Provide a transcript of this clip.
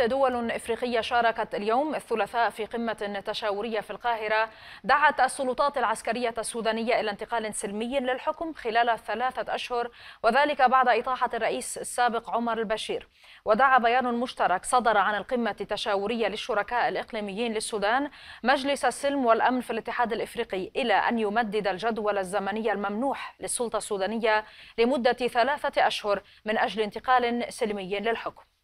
دول إفريقية شاركت اليوم الثلاثاء في قمة تشاورية في القاهرة دعت السلطات العسكرية السودانية إلى انتقال سلمي للحكم خلال ثلاثة أشهر وذلك بعد إطاحة الرئيس السابق عمر البشير ودعا بيان مشترك صدر عن القمة التشاورية للشركاء الإقليميين للسودان مجلس السلم والأمن في الاتحاد الإفريقي إلى أن يمدد الجدول الزمني الممنوح للسلطة السودانية لمدة ثلاثة أشهر من أجل انتقال سلمي للحكم